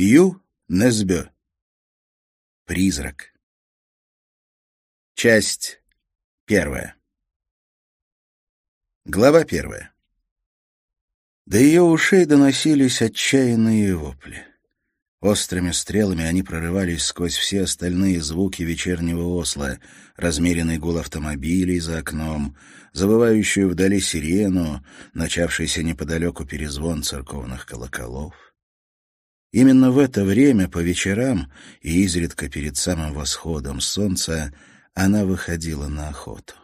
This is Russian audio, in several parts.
Ю. Незбе. Призрак. Часть первая. Глава первая. До ее ушей доносились отчаянные вопли. Острыми стрелами они прорывались сквозь все остальные звуки вечернего осла, размеренный гул автомобилей за окном, забывающую вдали сирену, начавшийся неподалеку перезвон церковных колоколов. Именно в это время по вечерам и изредка перед самым восходом солнца она выходила на охоту.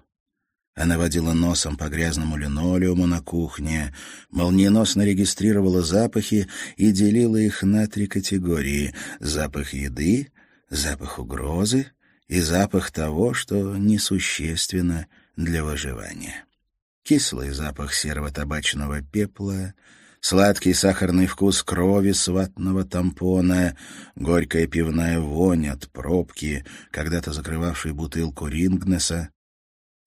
Она водила носом по грязному линолеуму на кухне, молниеносно регистрировала запахи и делила их на три категории — запах еды, запах угрозы и запах того, что несущественно для выживания. Кислый запах серого табачного пепла — сладкий сахарный вкус крови с ватного тампона, горькая пивная вонь от пробки, когда-то закрывавшей бутылку Рингнеса,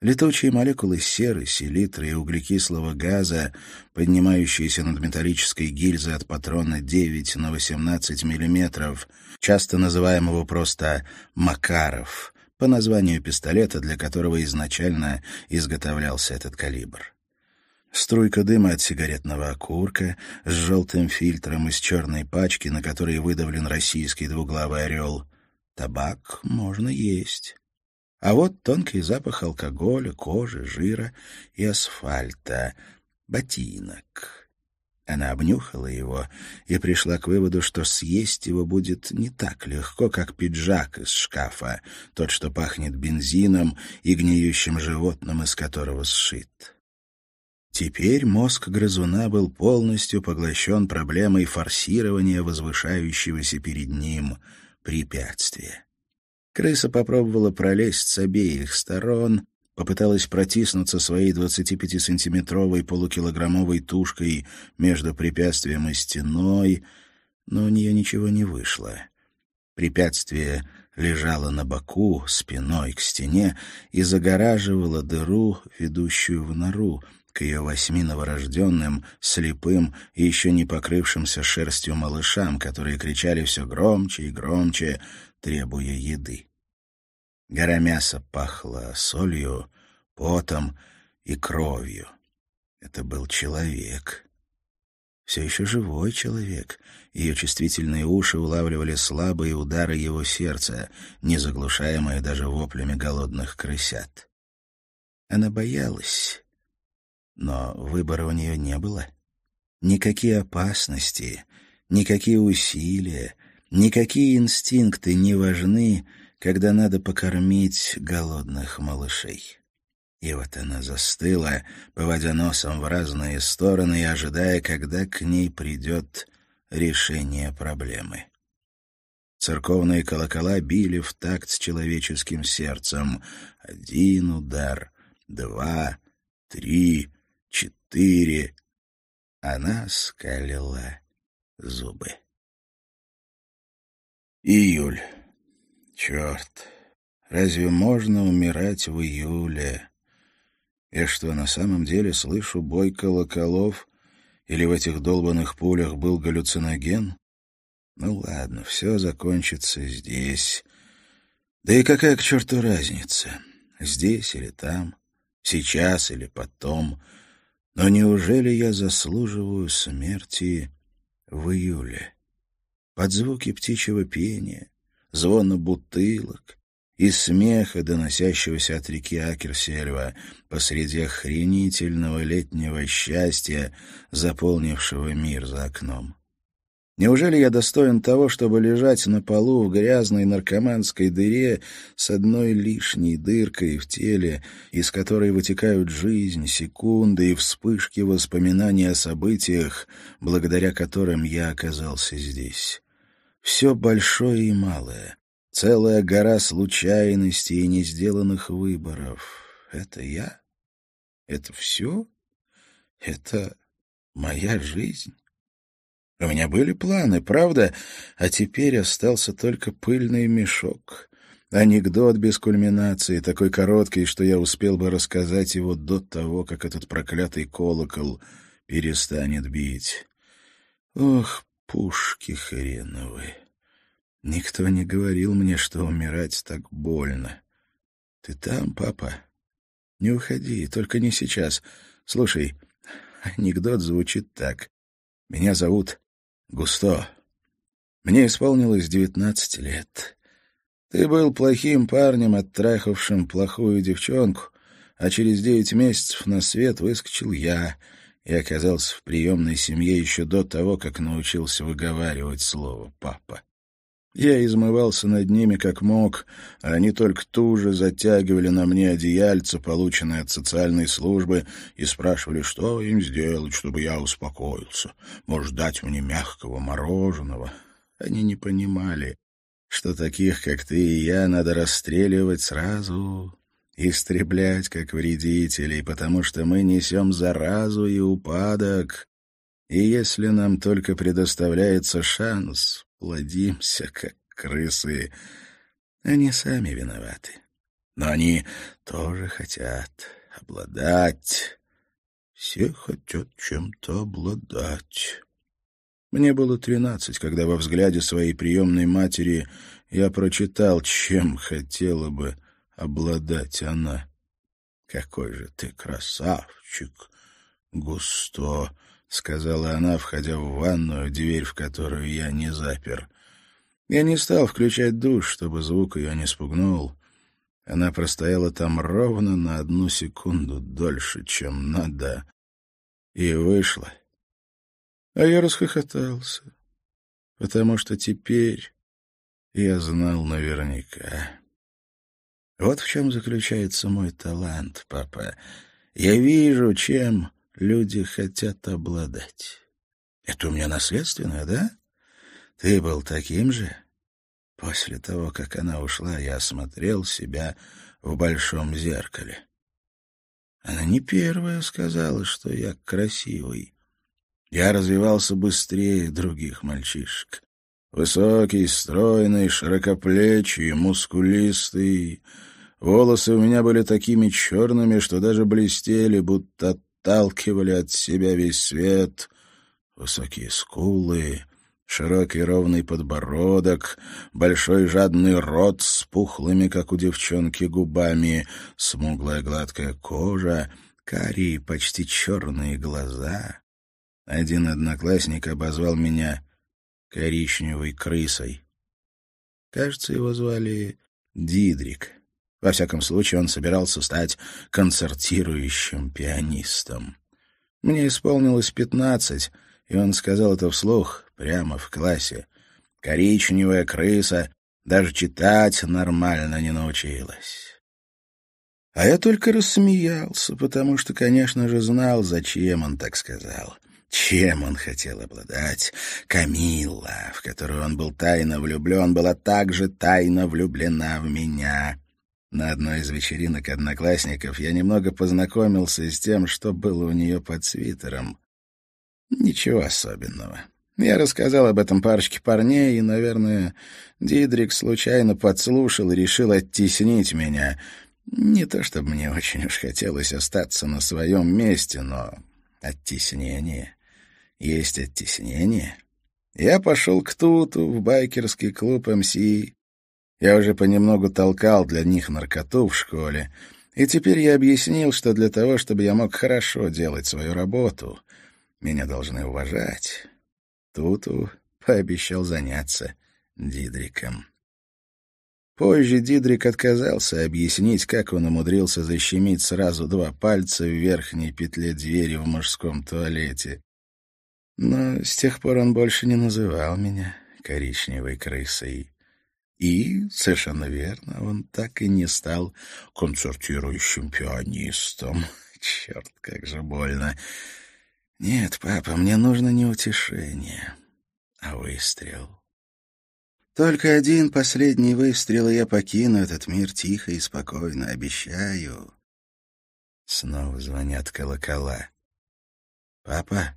Летучие молекулы серы, селитры и углекислого газа, поднимающиеся над металлической гильзой от патрона 9 на 18 мм, часто называемого просто «макаров», по названию пистолета, для которого изначально изготовлялся этот калибр. Струйка дыма от сигаретного окурка с желтым фильтром из черной пачки, на которой выдавлен российский двуглавый орел. Табак можно есть. А вот тонкий запах алкоголя, кожи, жира и асфальта, ботинок. Она обнюхала его и пришла к выводу, что съесть его будет не так легко, как пиджак из шкафа, тот, что пахнет бензином и гниющим животным, из которого сшит. Теперь мозг грызуна был полностью поглощен проблемой форсирования возвышающегося перед ним препятствия. Крыса попробовала пролезть с обеих сторон, попыталась протиснуться своей 25-сантиметровой полукилограммовой тушкой между препятствием и стеной, но у нее ничего не вышло. Препятствие лежало на боку, спиной к стене, и загораживало дыру, ведущую в нору, к ее восьми новорожденным, слепым и еще не покрывшимся шерстью малышам, которые кричали все громче и громче, требуя еды. Гора мяса пахла солью, потом и кровью. Это был человек. Все еще живой человек. Ее чувствительные уши улавливали слабые удары его сердца, не заглушаемые даже воплями голодных крысят. Она боялась, но выбора у нее не было. Никакие опасности, никакие усилия, никакие инстинкты не важны, когда надо покормить голодных малышей. И вот она застыла, поводя носом в разные стороны и ожидая, когда к ней придет решение проблемы. Церковные колокола били в такт с человеческим сердцем. Один удар, два, три четыре. Она скалила зубы. Июль. Черт. Разве можно умирать в июле? Я что, на самом деле слышу бой колоколов? Или в этих долбанных пулях был галлюциноген? Ну ладно, все закончится здесь. Да и какая к черту разница, здесь или там, сейчас или потом — но неужели я заслуживаю смерти в июле? Под звуки птичьего пения, звона бутылок и смеха, доносящегося от реки Акерсельва, посреди охренительного летнего счастья, заполнившего мир за окном. Неужели я достоин того, чтобы лежать на полу в грязной наркоманской дыре с одной лишней дыркой в теле, из которой вытекают жизнь, секунды и вспышки воспоминаний о событиях, благодаря которым я оказался здесь? Все большое и малое, целая гора случайностей и несделанных выборов. Это я? Это все? Это моя жизнь? У меня были планы, правда, а теперь остался только пыльный мешок. Анекдот без кульминации, такой короткий, что я успел бы рассказать его до того, как этот проклятый колокол перестанет бить. Ох, пушки хреновы! Никто не говорил мне, что умирать так больно. Ты там, папа? Не уходи, только не сейчас. Слушай, анекдот звучит так. Меня зовут Густо. Мне исполнилось девятнадцать лет. Ты был плохим парнем, оттрахавшим плохую девчонку, а через девять месяцев на свет выскочил я и оказался в приемной семье еще до того, как научился выговаривать слово «папа». Я измывался над ними как мог, а они только туже затягивали на мне одеяльца, полученные от социальной службы, и спрашивали, что им сделать, чтобы я успокоился. Может, дать мне мягкого мороженого? Они не понимали, что таких, как ты и я, надо расстреливать сразу, истреблять как вредителей, потому что мы несем заразу и упадок. И если нам только предоставляется шанс, плодимся, как крысы. Они сами виноваты. Но они тоже хотят обладать. Все хотят чем-то обладать. Мне было тринадцать, когда во взгляде своей приемной матери я прочитал, чем хотела бы обладать она. «Какой же ты красавчик, Густо!» — сказала она, входя в ванную, дверь в которую я не запер. Я не стал включать душ, чтобы звук ее не спугнул. Она простояла там ровно на одну секунду дольше, чем надо, и вышла. А я расхохотался, потому что теперь я знал наверняка. Вот в чем заключается мой талант, папа. Я вижу, чем люди хотят обладать. Это у меня наследственное, да? Ты был таким же? После того, как она ушла, я осмотрел себя в большом зеркале. Она не первая сказала, что я красивый. Я развивался быстрее других мальчишек. Высокий, стройный, широкоплечий, мускулистый. Волосы у меня были такими черными, что даже блестели, будто отталкивали от себя весь свет. Высокие скулы, широкий ровный подбородок, большой жадный рот с пухлыми, как у девчонки, губами, смуглая гладкая кожа, карие, почти черные глаза. Один одноклассник обозвал меня коричневой крысой. Кажется, его звали Дидрик. Во всяком случае, он собирался стать концертирующим пианистом. Мне исполнилось пятнадцать, и он сказал это вслух прямо в классе. Коричневая крыса даже читать нормально не научилась. А я только рассмеялся, потому что, конечно же, знал, зачем он так сказал. Чем он хотел обладать? Камилла, в которую он был тайно влюблен, была также тайно влюблена в меня. На одной из вечеринок одноклассников я немного познакомился с тем, что было у нее под свитером. Ничего особенного. Я рассказал об этом парочке парней, и, наверное, Дидрик случайно подслушал и решил оттеснить меня. Не то чтобы мне очень уж хотелось остаться на своем месте, но оттеснение есть оттеснение. Я пошел к Туту в байкерский клуб МСИ, я уже понемногу толкал для них наркоту в школе, и теперь я объяснил, что для того, чтобы я мог хорошо делать свою работу, меня должны уважать. Туту пообещал заняться Дидриком. Позже Дидрик отказался объяснить, как он умудрился защемить сразу два пальца в верхней петле двери в мужском туалете. Но с тех пор он больше не называл меня коричневой крысой. И, совершенно верно, он так и не стал концертирующим пианистом. Черт, как же больно. Нет, папа, мне нужно не утешение, а выстрел. Только один последний выстрел, и я покину этот мир тихо и спокойно, обещаю. Снова звонят колокола. «Папа?»